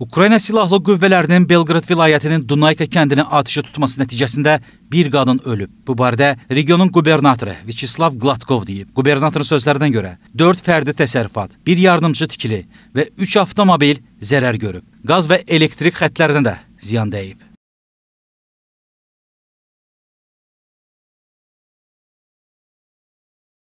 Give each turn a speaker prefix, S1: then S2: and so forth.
S1: Ukrayna Silahlı Qüvvələrinin Belqrad vilayətinin Dunayka kəndini atəşə tutması nəticəsində bir qadın ölüb. Bu barədə regionun qubernatoru Viçislav Gladkov deyib. Qubernatorun sözlərinə görə 4 fərdi təsərrüfat, bir yardımçı tikili və 3 avtomobil zərər görüb. Qaz və elektrik xətlərinə də ziyan dəyib.